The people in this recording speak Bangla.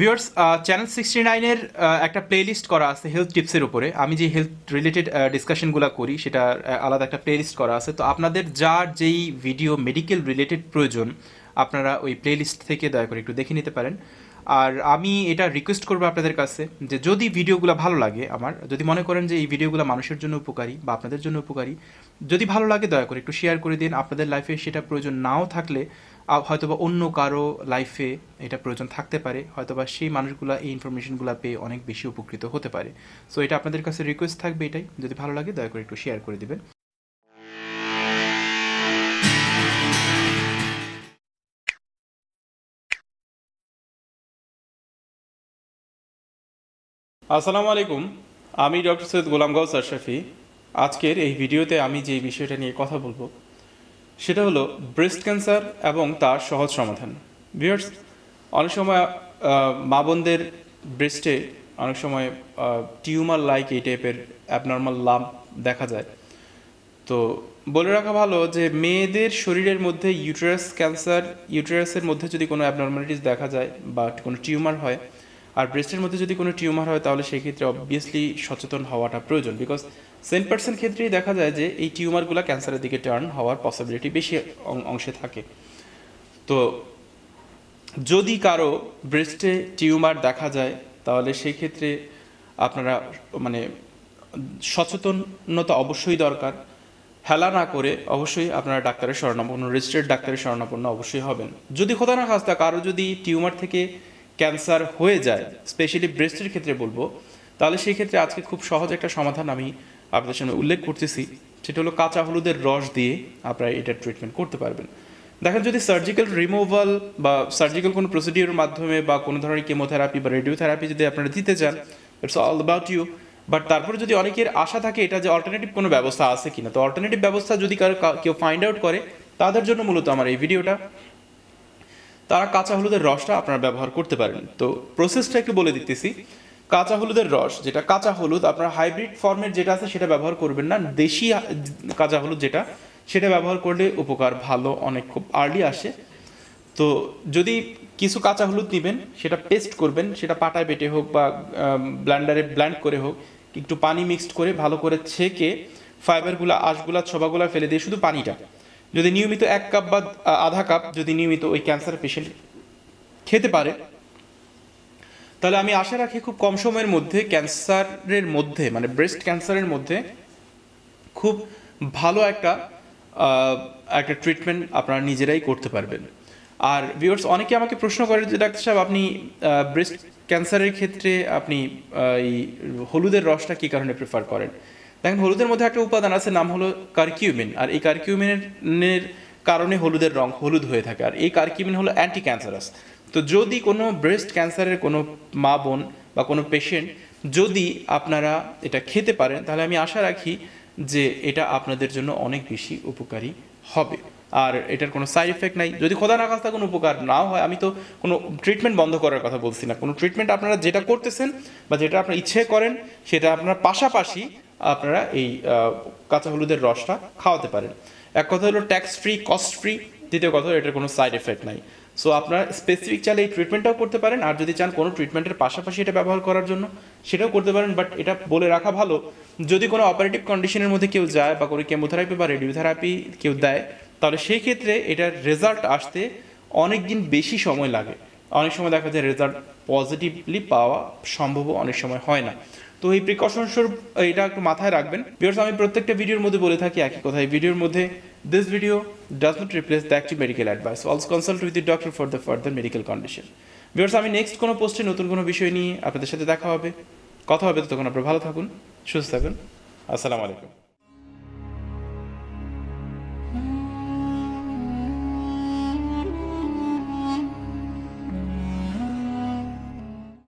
ভিউয়ার্স চ্যানেল সিক্সটি নাইনের একটা প্লেলিস্ট করা আছে হেলথ টিপসের উপরে আমি যে হেলথ রিলেটেড ডিসকাশনগুলো করি সেটা আলাদা একটা প্লেলিস্ট করা আছে তো আপনাদের যার যেই ভিডিও মেডিকেল রিলেটেড প্রয়োজন আপনারা ওই প্লেলিস্ট থেকে দয়া করে একটু দেখে নিতে পারেন আর আমি এটা রিকোয়েস্ট করবো আপনাদের কাছে যে যদি ভিডিওগুলো ভালো লাগে আমার যদি মনে করেন যে এই ভিডিওগুলো মানুষের জন্য উপকারী বা আপনাদের জন্য উপকারী যদি ভালো লাগে দয়া করে একটু শেয়ার করে দিন আপনাদের লাইফে সেটা প্রয়োজন নাও থাকলে হয়তোবা অন্য কারো লাইফে এটা প্রয়োজন থাকতে পারে হয়তোবা সেই মানুষগুলো এই ইনফরমেশনগুলো পেয়ে অনেক বেশি উপকৃত হতে পারে সো এটা আপনাদের কাছে রিকোয়েস্ট থাকবে এটাই যদি ভালো লাগে দয়া করে একটু শেয়ার করে দেবেন আসসালামু আলাইকুম আমি ডক্টর সৈয়দ গোলাম গাউসার শাফি আজকের এই ভিডিওতে আমি যে বিষয়টা নিয়ে কথা বলবো সেটা হলো ব্রেস্ট ক্যান্সার এবং তার সহজ সমাধান ভিউয়ার্স অনেক সময় মা বোনদের ব্রেস্টে অনেক সময় টিউমার লাইক এই টাইপের অ্যাবনর্মাল লাভ দেখা যায় তো বলে রাখা ভালো যে মেয়েদের শরীরের মধ্যে ইউটেরাস ক্যান্সার ইউটেরাসের মধ্যে যদি কোনো অ্যাবনর্মালিটিস দেখা যায় বা কোনো টিউমার হয় আর ব্রেস্টের মধ্যে যদি কোনো টিউমার হয় তাহলে সেক্ষেত্রে অবভিয়াসলি সচেতন হওয়াটা প্রয়োজন বিকজ সেম পার্সেন্ট ক্ষেত্রেই দেখা যায় যে এই টিউমারগুলো ক্যান্সারের দিকে টার্ন হওয়ার পসিবিলিটি বেশি অংশে থাকে তো যদি কারো ব্রেস্টে টিউমার দেখা যায় তাহলে সেই ক্ষেত্রে আপনারা মানে সচেতনতা অবশ্যই দরকার হেলা না করে অবশ্যই আপনারা ডাক্তারের শরণাপন্ন রেজিস্টার্ড ডাক্তারের শরণাপন্ন অবশ্যই হবেন যদি খোদা না খাস্তা কারো যদি টিউমার থেকে ক্যান্সার হয়ে যায় স্পেশালি ব্রেস্টের ক্ষেত্রে বলবো তাহলে সেই ক্ষেত্রে আজকে খুব সহজ একটা সমাধান আমি আপনাদের সামনে উল্লেখ করতেছি সেটা হলো কাঁচা হলুদের রস দিয়ে আপনারা এটার ট্রিটমেন্ট করতে পারবেন দেখেন যদি সার্জিক্যাল রিমুভাল বা সার্জিক্যাল কোনো প্রসিডিওর মাধ্যমে বা কোনো ধরনের কেমোথেরাপি বা রেডিওথেরাপি যদি আপনারা দিতে চান it's all about you but তারপরে যদি অনেকের আশা থাকে এটা যে অল্টারনেটিভ কোনো ব্যবস্থা আছে কিনা তো অল্টারনেটিভ ব্যবস্থা যদি কারো কেউ ফাইন্ড আউট করে তাদের জন্য মূলত আমার এই ভিডিওটা তারা কাঁচা হলুদের রসটা আপনারা ব্যবহার করতে পারেন তো প্রসেসটা একটু বলে দিতেছি কাঁচা হলুদের রস যেটা কাঁচা হলুদ আপনার হাইব্রিড ফর্মের যেটা আছে সেটা ব্যবহার করবেন না দেশি কাঁচা হলুদ যেটা সেটা ব্যবহার করলে উপকার ভালো অনেক খুব আর্লি আসে তো যদি কিছু কাঁচা হলুদ নেবেন সেটা পেস্ট করবেন সেটা পাটায় বেটে হোক বা ব্ল্যান্ডারে ব্ল্যান্ড করে হোক একটু পানি মিক্সড করে ভালো করে ছেঁকে ফাইবারগুলো আঁশগুলা ছবাগুলা ফেলে দিয়ে শুধু পানিটা যদি নিয়মিত এক কাপ বা আধা কাপ যদি নিয়মিত ওই ক্যান্সার পেশেন্ট খেতে পারে তাহলে আমি আশা রাখি খুব কম সময়ের মধ্যে ক্যান্সারের মধ্যে মানে ব্রেস্ট ক্যান্সারের মধ্যে খুব ভালো একটা একটা ট্রিটমেন্ট আপনারা নিজেরাই করতে পারবেন আর ভিউয়ার্স অনেকে আমাকে প্রশ্ন করে যে ডাক্তার সাহেব আপনি ব্রেস্ট ক্যান্সারের ক্ষেত্রে আপনি এই হলুদের রসটা কী কারণে প্রেফার করেন দেখেন হলুদের মধ্যে একটা উপাদান আছে নাম হলো কার্কিউমিন আর এই কার্কিউমিনের কারণে হলুদের রং হলুদ হয়ে থাকে আর এই কার্কিউমিন হলো অ্যান্টি ক্যান্সারাস তো যদি কোনো ব্রেস্ট ক্যান্সারের কোনো মা বোন বা কোনো পেশেন্ট যদি আপনারা এটা খেতে পারেন তাহলে আমি আশা রাখি যে এটা আপনাদের জন্য অনেক বেশি উপকারী হবে আর এটার কোনো সাইড এফেক্ট নাই যদি খোদা না কাজটা কোনো উপকার না হয় আমি তো কোনো ট্রিটমেন্ট বন্ধ করার কথা বলছি না কোনো ট্রিটমেন্ট আপনারা যেটা করতেছেন বা যেটা আপনার ইচ্ছে করেন সেটা আপনার পাশাপাশি আপনারা এই কাঁচা হলুদের রসটা খাওয়াতে পারেন এক কথা হলো ট্যাক্স ফ্রি কস্ট ফ্রি দ্বিতীয় কথা হলো এটার কোনো সাইড এফেক্ট নাই সো আপনারা স্পেসিফিক চাইলে এই ট্রিটমেন্টটাও করতে পারেন আর যদি চান কোনো ট্রিটমেন্টের পাশাপাশি এটা ব্যবহার করার জন্য সেটাও করতে পারেন বাট এটা বলে রাখা ভালো যদি কোনো অপারেটিভ কন্ডিশনের মধ্যে কেউ যায় বা কোনো কেমোথেরাপি বা রেডিওথেরাপি কেউ দেয় তাহলে সেই ক্ষেত্রে এটার রেজাল্ট আসতে অনেক দিন বেশি সময় লাগে অনেক সময় দেখা যায় রেজাল্ট পজিটিভলি পাওয়া সম্ভব অনেক সময় হয় না তো এই প্রিকশন স্বরূপ এটা একটু মাথায় রাখবেন বিকজ আমি প্রত্যেকটা ভিডিওর মধ্যে বলে থাকি একই কথা ভিডিওর মধ্যে this video does not replace the active medical advice always consult with the doctor for the further medical condition because আমি নেক্সট কোনো পোস্টে নতুন কোনো বিষয় নিয়ে আপনাদের সাথে দেখা হবে কথা হবে তো তখন আপনারা ভালো থাকুন সুস্থ থাকুন আসসালামু আলাইকুম